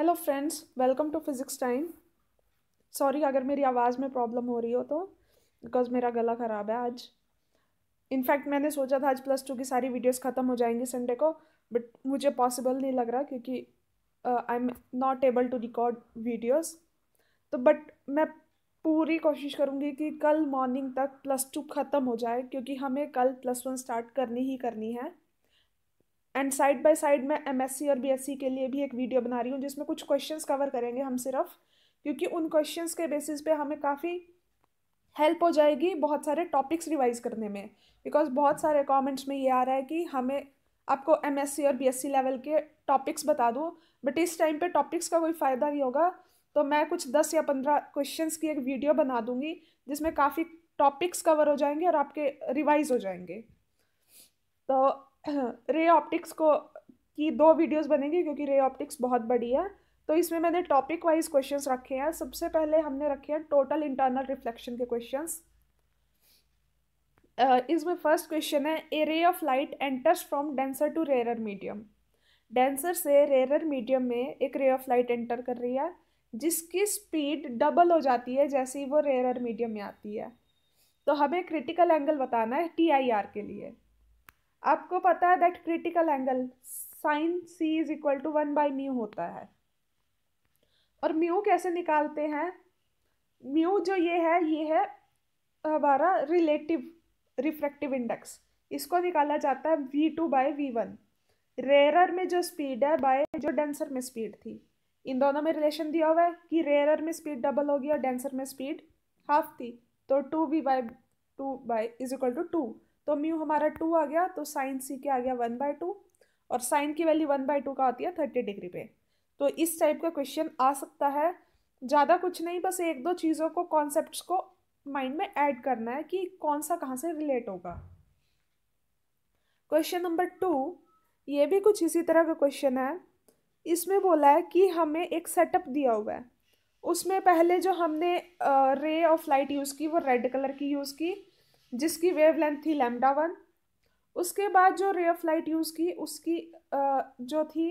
hello friends welcome to physics time sorry अगर मेरी आवाज़ में प्रॉब्लम हो रही हो तो बिकॉज मेरा गला ख़राब है आज इनफैक्ट मैंने सोचा था आज प्लस टू की सारी वीडियोस ख़त्म हो जाएंगी संडे को बट मुझे पॉसिबल नहीं लग रहा क्योंकि I am not able to record videos तो बट मैं पूरी कोशिश करूँगी कि कल मॉर्निंग तक प्लस टू ख़त्म हो जाए क्योंकि हमें कल प्लस वन स्टार्ट करनी ही करनी है एंड साइड बाय साइड मैं एम और बी के लिए भी एक वीडियो बना रही हूँ जिसमें कुछ क्वेश्चन कवर करेंगे हम सिर्फ क्योंकि उन क्वेश्चन के बेसिस पे हमें काफ़ी हेल्प हो जाएगी बहुत सारे टॉपिक्स रिवाइज करने में बिकॉज बहुत सारे कमेंट्स में ये आ रहा है कि हमें आपको एमएससी और बीएससी लेवल के टॉपिक्स बता दूँ बट इस टाइम पे टॉपिक्स का कोई फ़ायदा नहीं होगा तो मैं कुछ दस या पंद्रह क्वेश्चंस की एक वीडियो बना दूंगी जिसमें काफ़ी टॉपिक्स कवर हो जाएंगे और आपके रिवाइज हो जाएंगे तो रे ऑप्टिक्स को की दो वीडियोस बनेंगी क्योंकि रे ऑप्टिक्स बहुत बड़ी है तो इसमें मैंने टॉपिक वाइज क्वेश्चंस रखे हैं सबसे पहले हमने रखे हैं टोटल इंटरनल रिफ्लेक्शन के क्वेश्चन इसमें फर्स्ट क्वेश्चन है a ray of light enters from denser to rare medium denser से रेयर मीडियम में एक रे ऑफ लाइट एंटर कर रही है जिसकी स्पीड डबल हो जाती है जैसे ही वो रेयर मीडियम में आती है तो हमें क्रिटिकल एंगल बताना है टी आई आर के लिए आपको पता है that critical angle sine C is equal to one by mu होता है और म्यू कैसे निकालते हैं म्यू जो ये है ये है हमारा रिलेटिव रिफ्रैक्टिव इंडेक्स इसको निकाला जाता है V two by V one rarer में जो स्पीड है बाय जो डेंसर में स्पीड थी इन दोनों में रिलेशन दिया हुआ है कि रेयरर में स्पीड डबल होगी और डेंसर में स्पीड हाफ थी तो two V by two by is equal to two तो म्यू हमारा टू आ गया तो साइन सी के आ गया वन बाय टू और साइन की वैल्यू वन बाय टू का आती है थर्टी डिग्री पे तो इस टाइप का क्वेश्चन आ सकता है ज़्यादा कुछ नहीं बस एक दो चीज़ों को कॉन्सेप्ट को माइंड में ऐड करना है कि कौन सा कहाँ से रिलेट होगा क्वेश्चन नंबर टू ये भी कुछ इसी तरह का क्वेश्चन है इसमें बोला है कि हमें एक सेटअप दिया हुआ है उसमें पहले जो हमने रे ऑफ लाइट यूज़ की वो रेड कलर की यूज़ की जिसकी वेवलेंथ थी लेमडा वन उसके बाद जो रे ऑफ लाइट यूज़ की उसकी जो थी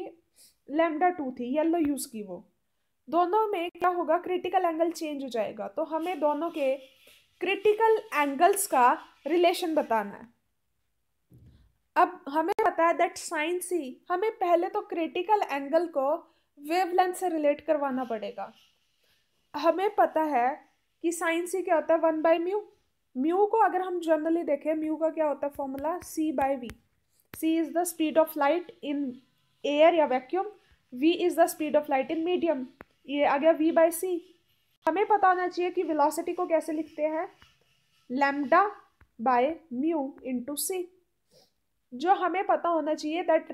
लेमडा टू थी येलो यूज़ की वो दोनों में क्या होगा क्रिटिकल एंगल चेंज हो जाएगा तो हमें दोनों के क्रिटिकल एंगल्स का रिलेशन बताना है अब हमें पता है दैट साइंस ही हमें पहले तो क्रिटिकल एंगल को वेवलेंथ से रिलेट करवाना पड़ेगा हमें पता है कि साइंस ही क्या होता है वन बाई म्यू म्यू को अगर हम जनरली देखें म्यू का क्या होता है formula C by V C is the speed of light in air या vacuum V is the speed of light in medium ये आ गया वी बाय सी हमें पता होना चाहिए कि विलासिटी को कैसे लिखते हैं lambda by mu into C जो हमें पता होना चाहिए दैट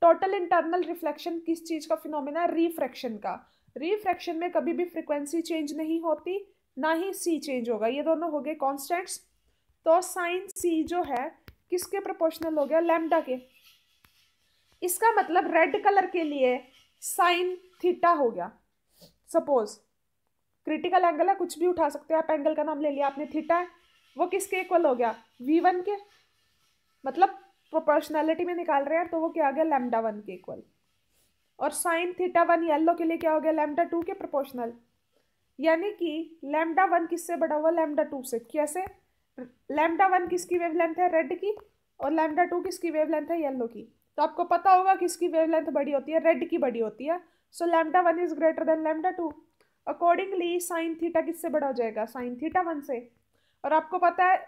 टोटल इंटरनल रिफ्लेक्शन किस चीज़ का फिनोमिना है रिफ्रैक्शन का रिफ्रैक्शन में कभी भी फ्रिक्वेंसी चेंज नहीं होती ना ही सी चेंज होगा ये दोनों हो गए कॉन्स्टेंट्स तो साइन सी जो है किसके प्रोपोर्शनल हो गया लैम्डा के इसका मतलब रेड कलर के लिए साइन थीटा हो गया सपोज क्रिटिकल एंगल है कुछ भी उठा सकते हैं आप एंगल का नाम ले लिया आपने थीटा है वो किसके इक्वल हो गया वी वन के मतलब प्रोपोर्शनैलिटी में निकाल रहे हैं तो वो क्या आ गया लेमडा वन के इक्वल और साइन थीटा वन येल्लो के लिए क्या हो गया लेमडा टू के प्रोपोर्शनल यानी कि लैम्डा वन किससे बड़ा हुआ लैम्डा टू से कैसे लैम्डा वन किसकी वेवलेंथ है रेड की और लैम्डा टू किसकी वेवलेंथ है येलो की तो आपको पता होगा किसकी वेवलेंथ बड़ी होती है रेड की बड़ी होती है so lambda one is greater than lambda two accordingly sine theta किससे बड़ा हो जाएगा साइन थीटा वन से और आपको पता है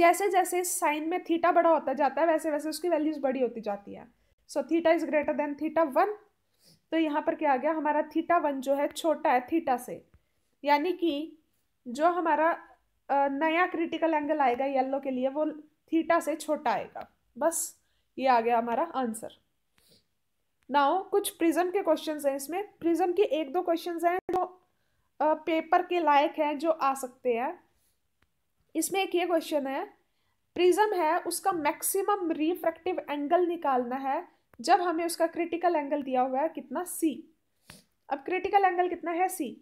जैसे जैसे साइन में थीटा बड़ा होता जाता है वैसे वैसे उसकी वैल्यूज बड़ी होती जाती है so theta is greater than theta one तो यहाँ पर क्या आ गया हमारा थीटा वन जो है छोटा है थीटा से यानी कि जो हमारा नया क्रिटिकल एंगल आएगा येलो के लिए वो थीटा से छोटा आएगा बस ये आ गया हमारा आंसर नाउ कुछ प्रिज्म के क्वेश्चंस हैं इसमें प्रिज्म के एक दो क्वेश्चंस हैं जो पेपर के लायक हैं जो आ सकते हैं इसमें एक ये क्वेश्चन है प्रिज्म है उसका मैक्सिमम रिफ्रैक्टिव एंगल निकालना है जब हमें उसका क्रिटिकल एंगल दिया हुआ है कितना सी अब क्रिटिकल एंगल कितना है सी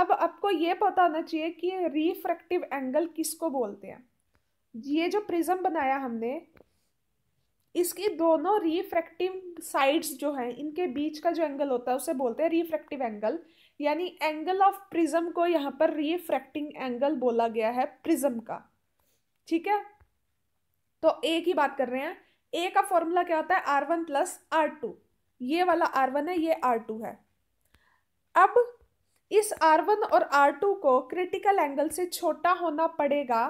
अब आपको ये पता होना चाहिए कि रिफ्रैक्टिव एंगल किसको बोलते हैं ये जो प्रिज्म बनाया हमने इसकी दोनों रिफ्रैक्टिव साइड्स जो हैं इनके बीच का जो एंगल होता है उसे बोलते हैं रिफ्रैक्टिव एंगल यानी एंगल ऑफ प्रिज्म को यहाँ पर रिफ्रैक्टिंग एंगल बोला गया है प्रिज्म का ठीक है तो एक ही बात कर रहे हैं ए का फॉर्मूला क्या होता है R one plus R two ये वाला आर वन है ये आर टू है अब इस आर वन और आर टू को क्रिटिकल एंगल से छोटा होना पड़ेगा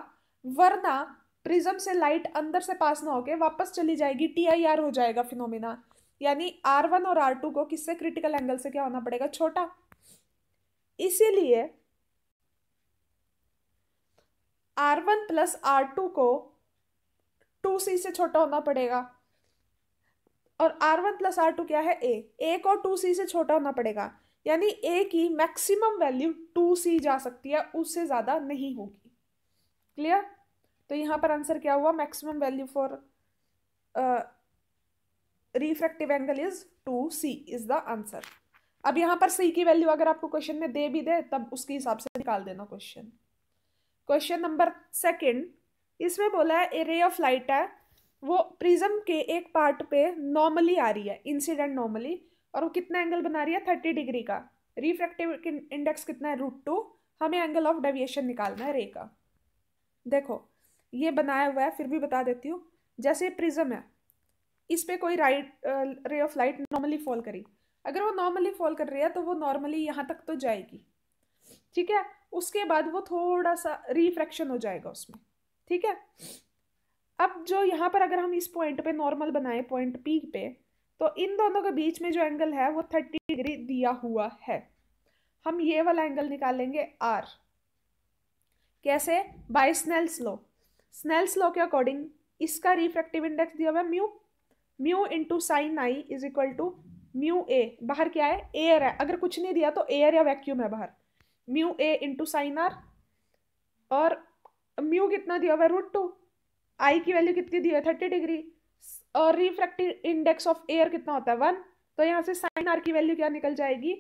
वरना प्रिज्म से लाइट अंदर से पास ना होके वापस चली जाएगी टी आई आर हो जाएगा फिनोमिना यानी आर वन और आर टू को किससे क्रिटिकल एंगल से क्या होना पड़ेगा छोटा इसीलिए R one plus R two को टू सी से छोटा होना पड़ेगा और R one plus R two क्या है ए ए को टू सी से छोटा होना पड़ेगा यानी ए की मैक्सिमम वैल्यू टू सी जा सकती है उससे ज़्यादा नहीं होगी क्लियर तो यहाँ पर आंसर क्या हुआ maximum value for refractive angle is two C is the answer अब यहाँ पर सी की वैल्यू अगर आपको क्वेश्चन में दे भी दे तब उसके हिसाब से निकाल देना क्वेश्चन क्वेश्चन नंबर सेकेंड इसमें बोला है रे ऑफ लाइट है वो प्रिज्म के एक पार्ट पे नॉर्मली आ रही है इंसिडेंट नॉर्मली और वो कितना एंगल बना रही है थर्टी डिग्री का रिफ्रैक्टिव इंडेक्स कितना है रूट टू हमें एंगल ऑफ डेविएशन निकालना है रे का देखो ये बनाया हुआ है फिर भी बता देती हूँ जैसे प्रिज्म है इस पर कोई राइट रे ऑफ लाइट नॉर्मली फॉल करी अगर वो नॉर्मली फॉल कर रही है तो वो नॉर्मली यहाँ तक तो जाएगी ठीक है उसके बाद वो थोड़ा सा रिफ्रैक्शन हो जाएगा उसमें ठीक है अब जो यहाँ पर अगर हम इस पॉइंट पे नॉर्मल बनाए पॉइंट पी पे तो इन दोनों के बीच में जो एंगल है वो थर्टी डिग्री दिया हुआ है हम ये वाला एंगल निकालेंगे आर कैसे by Snell's law Snell's law के अकॉर्डिंग इसका रिफ्रैक्टिव इंडेक्स दिया हुआ है mu mu into sine I is equal to mu A बाहर क्या है एयर है अगर कुछ नहीं दिया तो एयर या वैक्यूम है बाहर mu A into sine R और म्यू कितना दिया हुआ है रूट टू आई की वैल्यू कितनी दी है थर्टी डिग्री और रिफ्रैक्टिव इंडेक्स ऑफ एयर कितना होता है वन तो यहाँ से साइन आर की वैल्यू क्या निकल जाएगी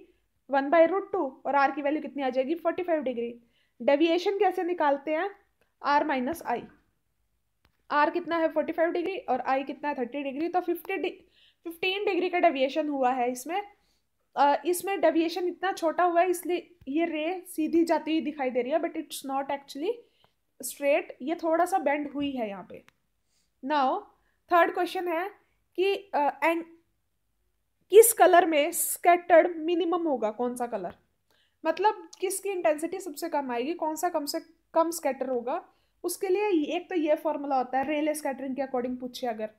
वन बाई रूट टू और आर की वैल्यू कितनी आ जाएगी फोर्टी फाइव डिग्री डेविएशन कैसे निकालते हैं आर माइनस आई आर कितना है फोर्टी फाइव डिग्री और आई कितना है थर्टी डिग्री तो फिफ्टी फिफ्टीन डिग्री का डेविएशन हुआ है इसमें इसमें डेविएशन इतना छोटा हुआ है इसलिए ये रे सीधी जाती हुई दिखाई दे रही है but it's not actually straight ये थोड़ा सा बेंड हुई है यहाँ पे नाउ थर्ड क्वेश्चन है कि एंग uh, किस कलर में स्केटर्ड मिनिमम होगा कौन सा कलर मतलब किसकी इंटेंसिटी सबसे कम आएगी कौन सा कम से कम स्केटर होगा उसके लिए एक तो ये फॉर्मूला होता है रेले स्केटरिंग के अकॉर्डिंग पूछे अगर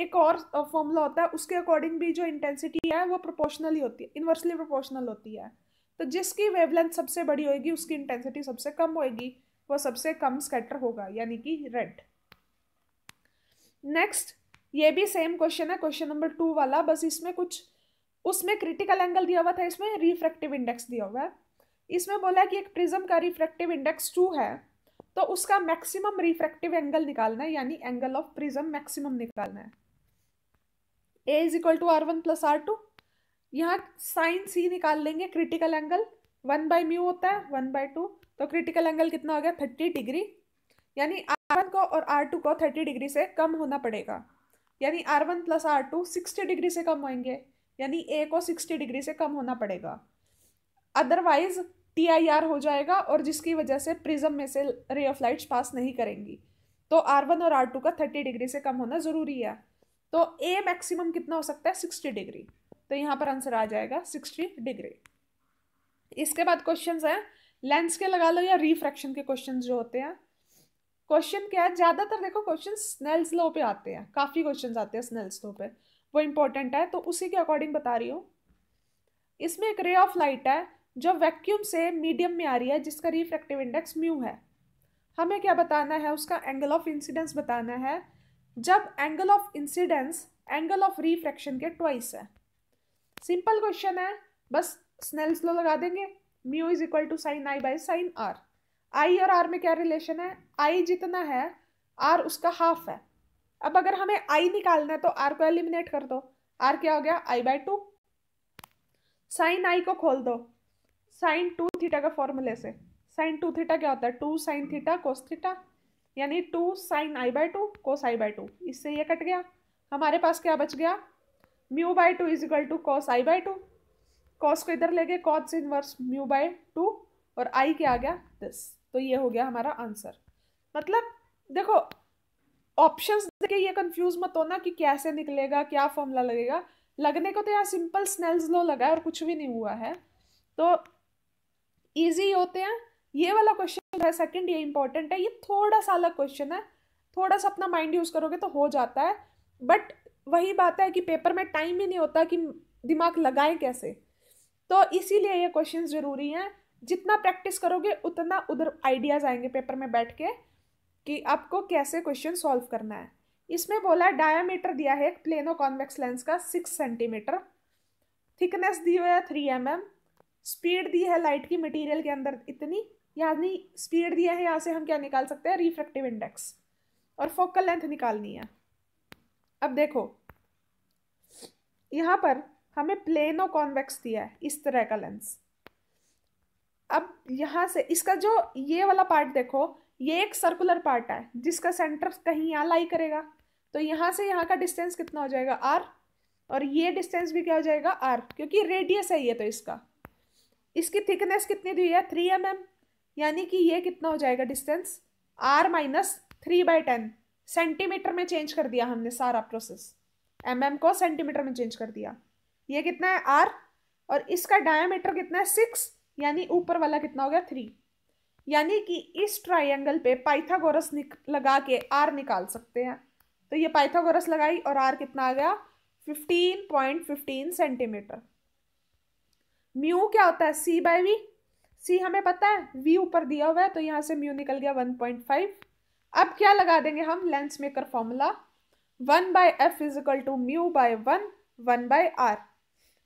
एक और फॉर्मूला होता है उसके अकॉर्डिंग भी जो इंटेंसिटी है वो प्रोपोर्शनली होती है इन्वर्सली प्रोपोर्शनल होती है तो जिसकी वेवलेंथ सबसे बड़ी होगी उसकी इंटेंसिटी सबसे कम होगी वो सबसे कम स्कैटर होगा यानी कि रेड नेक्स्ट ये भी सेम क्वेश्चन है क्वेश्चन नंबर टू वाला बस इसमें कुछ उसमें क्रिटिकल एंगल दिया हुआ था इसमें रिफ्रैक्टिव इंडेक्स दिया हुआ है इसमें बोला है कि एक प्रिज्म का रिफ्रैक्टिव इंडेक्स टू है तो उसका मैक्सिमम रिफ्रैक्टिव एंगल निकालना है यानी एंगल ऑफ प्रिज्म मैक्सिमम निकालना है A is equal to R one plus R two यहाँ साइन सी निकाल लेंगे critical angle one by mu होता है वन बाय टू तो क्रिटिकल एंगल कितना हो गया थर्टी डिग्री यानी आर वन को और आर टू को थर्टी डिग्री से कम होना पड़ेगा यानी R one plus R two sixty degree से कम होंगे यानी ए को सिक्सटी डिग्री से कम होना पड़ेगा अदरवाइज टी आई आर हो जाएगा और जिसकी वजह से प्रिज्म में से रे ऑफ लाइट्स पास नहीं करेंगी तो आर वन और आर टू का थर्टी डिग्री से कम होना ज़रूरी है तो ए मैक्सिमम कितना हो सकता है सिक्सटी डिग्री तो यहाँ पर आंसर आ जाएगा सिक्सटी डिग्री इसके बाद क्वेश्चन हैं लेंस के लगा लो या रिफ्रैक्शन के क्वेश्चन जो होते हैं क्वेश्चन क्या है ज़्यादातर देखो क्वेश्चन स्नेल्स लो पे आते हैं काफ़ी क्वेश्चन आते हैं स्नेल्स लो पे वो इंपॉर्टेंट है तो उसी के अकॉर्डिंग बता रही हूँ इसमें एक रे ऑफ लाइट है जो वैक्यूम से मीडियम में आ रही है जिसका रिफ्रैक्टिव इंडेक्स म्यू है हमें क्या बताना है उसका एंगल ऑफ इंसिडेंस बताना है जब angle of incidence angle of refraction के ट्वाइस है सिंपल क्वेश्चन है बस स्नेल्स लो लगा देंगे mu is equal to sine I by sine R I और आर में क्या रिलेशन है आई जितना है आर उसका हाफ है अब अगर हमें आई निकालना है तो आर को एलिमिनेट कर दो आर क्या हो गया I by two sine I को खोल दो साइन टू थीटा का फॉर्मूले से साइन टू थीटा क्या होता है two sine theta cos theta यानी two sine I by two cos I by two इससे ये कट गया हमारे पास क्या बच गया mu by two is equal to cos I by two cos को इधर ले गए cos inverse mu by two और आई क्या आ गया दिस तो ये हो गया हमारा आंसर मतलब देखो ऑप्शन देखे ये कन्फ्यूज मत होना कि कैसे निकलेगा क्या फॉर्मूला लगेगा लगने को तो यहाँ सिंपल स्नेल्स लो लगा है और कुछ भी नहीं हुआ है तो ईजी होते हैं ये वाला क्वेश्चन है सेकंड ये इंपॉर्टेंट है ये थोड़ा सा अलग क्वेश्चन है थोड़ा सा अपना माइंड यूज़ करोगे तो हो जाता है बट वही बात है कि पेपर में टाइम ही नहीं होता कि दिमाग लगाएं कैसे तो इसीलिए ये क्वेश्चन ज़रूरी हैं जितना प्रैक्टिस करोगे उतना उधर आइडियाज़ आएंगे पेपर में बैठ के कि आपको कैसे क्वेश्चन सॉल्व करना है इसमें बोला डायामीटर दिया है एक प्लेनो कॉन्वेक्स लेंस का सिक्स सेंटीमीटर थिकनेस दी हुई है थ्री एम एम स्पीड दी है लाइट की मटीरियल के अंदर इतनी यानी स्पीड दिया है यहाँ से हम क्या निकाल सकते हैं रिफ्रैक्टिव इंडेक्स और फोकल लेंथ निकालनी है अब देखो यहाँ पर हमें प्लेन और कॉन्वेक्स दिया है इस तरह का लेंस अब यहाँ से इसका जो ये वाला पार्ट देखो ये एक सर्कुलर पार्ट है जिसका सेंटर कहीं यहाँ लाई करेगा तो यहाँ से यहाँ का डिस्टेंस कितना हो जाएगा आर और ये डिस्टेंस भी क्या हो जाएगा आर क्योंकि रेडियस है ये तो इसका इसकी थिकनेस कितनी दी है थ्री एम एम यानी कि ये कितना हो जाएगा distance R minus three by ten centimetre में चेंज कर दिया हमने सारा प्रोसेस एम mm को सेंटीमीटर में चेंज कर दिया ये कितना है आर और इसका डायमीटर कितना है सिक्स यानी ऊपर वाला कितना हो गया थ्री यानी कि इस ट्रायंगल पे पाइथागोरस लगा के आर निकाल सकते हैं तो ये पाइथागोरस लगाई और आर कितना आ गया fifteen point fifteen centimetre mu क्या होता है सी बाय वी सी हमें पता है वी ऊपर दिया हुआ है तो यहाँ से म्यू निकल गया वन पॉइंट फाइव अब क्या लगा देंगे हम lens maker formula one by F is equal to mu by one one by R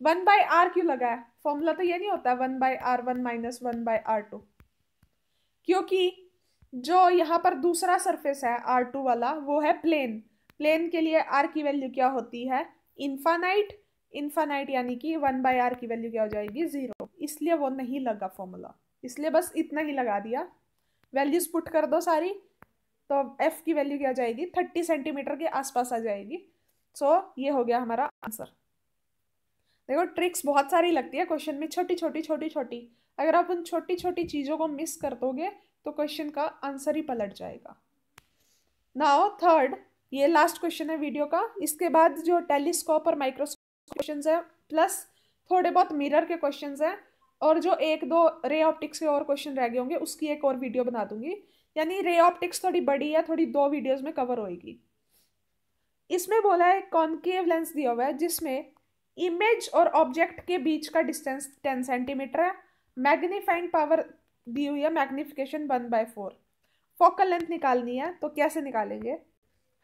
one by R क्यों लगा है फॉर्मूला तो ये नहीं होता one by R one minus one by R two क्योंकि जो यहाँ पर दूसरा सरफेस है आर टू वाला वो है प्लेन प्लेन के लिए आर की वैल्यू क्या होती है इन्फानाइट इन्फानाइट यानी कि वन बाय आर की वैल्यू क्या हो जाएगी ज़ीरो इसलिए वो नहीं लगा फॉर्मूला इसलिए बस इतना ही लगा दिया वैल्यूज़ पुट कर दो सारी तो एफ़ की वैल्यू क्या हो जाएगी थर्टी सेंटीमीटर के आसपास आ जाएगी सो so, ये हो गया हमारा आंसर देखो ट्रिक्स बहुत सारी लगती है क्वेश्चन में छोटी छोटी छोटी छोटी अगर आप उन छोटी छोटी चीज़ों को मिस कर दोगे तो क्वेश्चन का आंसर ही पलट जाएगा नाउ थर्ड ये लास्ट क्वेश्चन है वीडियो का इसके बाद जो टेलीस्कोप और माइक्रोस्कोप क्वेश्चन है प्लस थोड़े बहुत मिरर के क्वेश्चन हैं और जो एक दो रे ऑप्टिक्स के और क्वेश्चन रह गए होंगे उसकी एक और वीडियो बना दूंगी यानी रे ऑप्टिक्स थोड़ी बड़ी है थोड़ी दो वीडियोज में कवर होएगी इसमें बोला है कॉन्केव लेंस दिया हुआ है जिसमें इमेज और ऑब्जेक्ट के बीच का डिस्टेंस टेन सेंटीमीटर है मैग्नीफाइंग पावर दी हुई है magnification one by four focal length निकालनी है तो कैसे निकालेंगे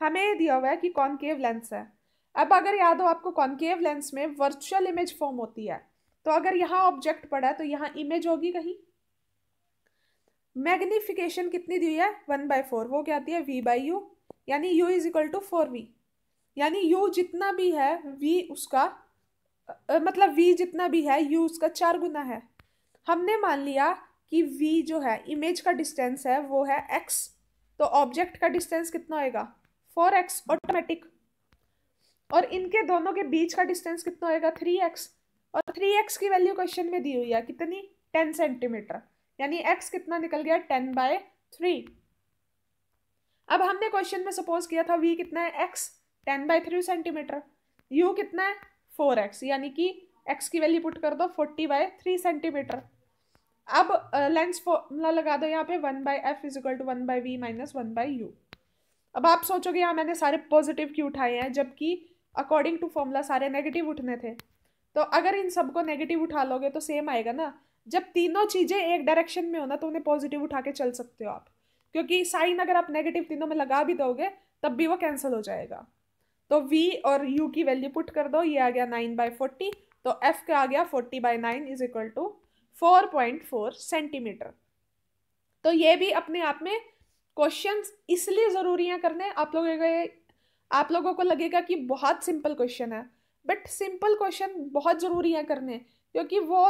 हमें ये दिया हुआ है कि कॉन्केव लेंस है अब अगर याद हो आपको कॉन्केव लेंस में वर्चुअल इमेज फॉर्म होती है तो अगर यहाँ ऑब्जेक्ट पड़ा है तो यहाँ इमेज होगी कहीं मैग्निफिकेशन कितनी दी हुई है वन बाय फोर वो क्या आती है वी बाई यू यानी U is equal to four V यानी यू जितना भी है वी उसका मतलब वी जितना भी है यू उसका चार गुना है हमने मान लिया कि वी जो है इमेज का डिस्टेंस है वो है एक्स तो ऑब्जेक्ट का डिस्टेंस कितना होएगा फोर एक्स ऑटोमेटिक और इनके दोनों के बीच का डिस्टेंस कितना होएगा थ्री एक्स और थ्री एक्स की वैल्यू क्वेश्चन में दी हुई है कितनी टेन सेंटीमीटर यानी एक्स कितना निकल गया टेन बाय थ्री अब हमने क्वेश्चन में सपोज किया था वी कितना है X ten by three centimetre U कितना है फोर एक्स यानी कि एक्स की वैल्यू पुट कर दो फोर्टी बाय थ्री सेंटीमीटर अब लेंस फॉर्मूला लगा दो यहाँ पे one by F is equal to one by V minus one by U अब आप सोचोगे यहाँ मैंने सारे पॉजिटिव क्यों उठाए हैं जबकि अकॉर्डिंग टू फॉर्मूला सारे नेगेटिव उठने थे तो अगर इन सबको नेगेटिव उठा लोगे तो सेम आएगा ना जब तीनों चीज़ें एक डायरेक्शन में हो ना तो उन्हें पॉजिटिव उठा के चल सकते हो आप क्योंकि साइन अगर आप नेगेटिव तीनों में लगा भी दोगे तब भी वो कैंसिल हो जाएगा तो v और u की वैल्यू पुट कर दो ये आ गया नाइन बाई फोर्टी तो f का आ गया forty by nine is equal to four point four centimetre तो ये भी अपने आप में क्वेश्चन इसलिए ज़रूरी हैं करने आप लोगों आप लोगों को लगेगा कि बहुत सिंपल क्वेश्चन है बट सिंपल क्वेश्चन बहुत ज़रूरी है करने क्योंकि वो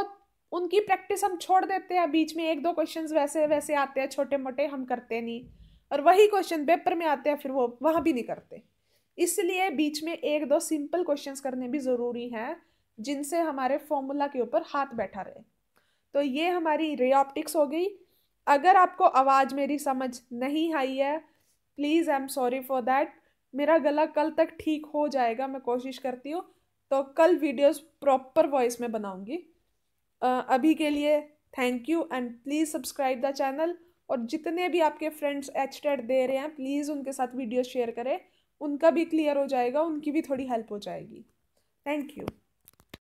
उनकी प्रैक्टिस हम छोड़ देते हैं बीच में एक दो क्वेश्चंस वैसे वैसे आते हैं छोटे मोटे हम करते नहीं और वही क्वेश्चन पेपर में आते हैं फिर वो वहाँ भी नहीं करते इसलिए बीच में एक दो सिंपल क्वेश्चंस करने भी ज़रूरी हैं जिनसे हमारे फॉर्मूला के ऊपर हाथ बैठा रहे तो ये हमारी रे ऑप्टिक्स हो गई अगर आपको आवाज़ मेरी समझ नहीं आई है please I am sorry for that मेरा गला कल तक ठीक हो जाएगा मैं कोशिश करती हूँ तो कल वीडियोस प्रॉपर वॉइस में बनाऊँगी अभी के लिए thank you and please subscribe the channel और जितने भी आपके फ्रेंड्स एच दे रहे हैं प्लीज़ उनके साथ वीडियो शेयर करें उनका भी क्लियर हो जाएगा उनकी भी थोड़ी हेल्प हो जाएगी थैंक यू